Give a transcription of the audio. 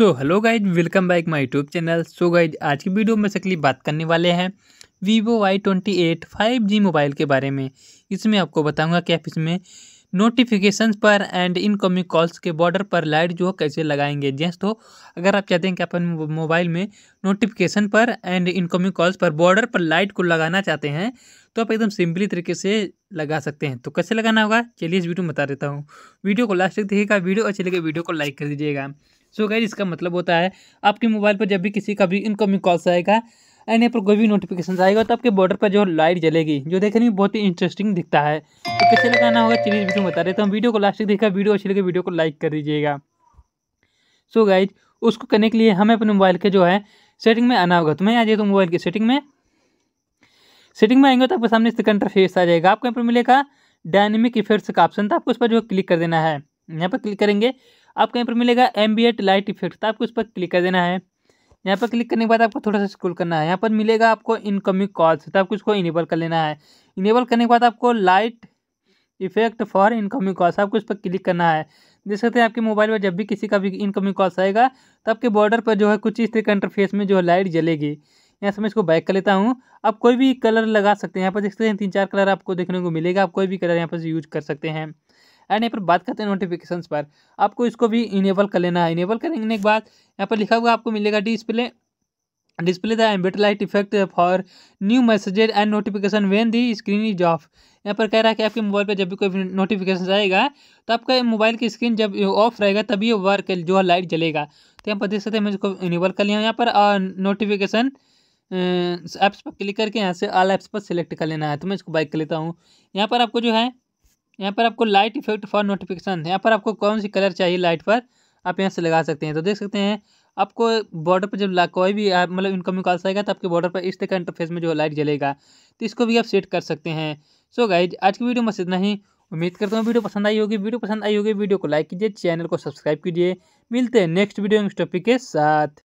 so hello guys welcome back my YouTube channel so guys आज की video में सकली बात करने वाले हैं Vivo Y twenty eight five G mobile के बारे में इसमें आपको बताऊंगा कि आप इसमें नोटिफिकेशंस पर एंड इनकमिंग कॉल्स के बॉर्डर पर लाइट जो है कैसे लगाएंगे जैस तो अगर आप चाहते हैं कि अपन मोबाइल में नोटिफिकेशन पर एंड इनकमिंग कॉल्स पर बॉर्डर पर लाइट को लगाना चाहते हैं तो आप एकदम सिंपली तरीके से लगा सकते हैं तो कैसे लगाना होगा चलिए इस वीडियो में बता देता हूँ वीडियो को लास्ट तक देखिएगा वीडियो अच्छी लगे वीडियो को लाइक कर दीजिएगा सो so गैर इसका मतलब होता है आपके मोबाइल पर जब भी किसी का भी इनकमिंग कॉल्स आएगा एंड यहाँ पर कोई भी नोटिफिकेशन आएगा तो आपके बॉर्डर पर जो लाइट जलेगी जो देखने में बहुत ही इंटरेस्टिंग दिखता है तो कैसे लगाना होगा चलिए वीडियो बता तो हम वीडियो को लास्ट तक देखा वीडियो अच्छी लगे वीडियो को लाइक कर दीजिएगा सो गाइज उसको करने के लिए हमें अपने मोबाइल के जो है सेटिंग में आना होगा तो मैं आ जाए तो मोबाइल की सेटिंग में सेटिंग में आएंगे तो आपके सामने इसका इंटरफेस आ जाएगा आपको यहाँ पर मिलेगा डायनेमिक इफेक्ट्स का ऑप्शन था तो आपको उस पर जो क्लिक कर देना है यहाँ पर क्लिक करेंगे आपको यहाँ पर मिलेगा एम्बियट लाइट इफेक्ट तो आपको उस पर क्लिक कर देना है यहाँ पर क्लिक करने के बाद आपको थोड़ा सा स्क्रॉल करना है यहाँ पर मिलेगा आपको इनकमिंग कॉल्स तो आपको इसको इनेबल कर लेना है इनेबल करने के बाद आपको light effect for incoming calls आपको इस पर क्लिक करना है देख सकते हैं आपके मोबाइल पर जब भी किसी का भी इनकमिंग कॉल्स आएगा तो आपके बॉर्डर पर जो है कुछ इस तरह का इंटरफेस में जो है लाइट जलेगी यहाँ से मैं इसको बैक कर लेता हूँ आप कोई भी कलर लगा सकते हैं यहाँ पर देख सकते हैं तीन चार कलर आपको देखने को मिलेगा आप कोई भी कलर यहाँ पर यूज कर सकते हैं एंड यहाँ पर बात करते हैं नोटिफिकेशन पर आपको इसको भी इनेबल कर लेना है इनेबल करने के बाद यहाँ पर लिखा हुआ आपको मिलेगा display display the ambient light effect for new messages and notification when the screen is off यहाँ पर कह रहा है कि आपके मोबाइल पर जब भी कोई नोटिफिकेशन आएगा तो आपका मोबाइल की स्क्रीन जब ऑफ रहेगा तभी वर्क जो है लाइट जलेगा तो यहाँ पर देख सकते हैं मैं इसको इनेबल कर लिया यहाँ पर नोटिफिकेशन ऐप्स पर क्लिक करके यहाँ से आल ऐप्स पर सिलेक्ट कर लेना है तो मैं इसको बाइक कर लेता हूँ यहाँ पर आपको जो है यहाँ पर आपको लाइट इफेक्ट फॉर नोटिफिकेशन यहाँ पर आपको कौन सी कलर चाहिए लाइट पर आप यहाँ से लगा सकते हैं तो देख सकते हैं आपको बॉर्डर पर जब कोई भी मतलब इनकमिंग कॉल्स आएगा तो आपके बॉर्डर पर इस तरह का इंटरफेस में जो लाइट जलेगा तो इसको भी आप सेट कर सकते हैं सो गाइज आज की वीडियो में इतना ही उम्मीद करता हूँ वीडियो पसंद आई होगी वीडियो पसंद आई होगी वीडियो को लाइक कीजिए चैनल को सब्सक्राइब कीजिए मिलते हैं नेक्स्ट वीडियो इस टॉपिक के साथ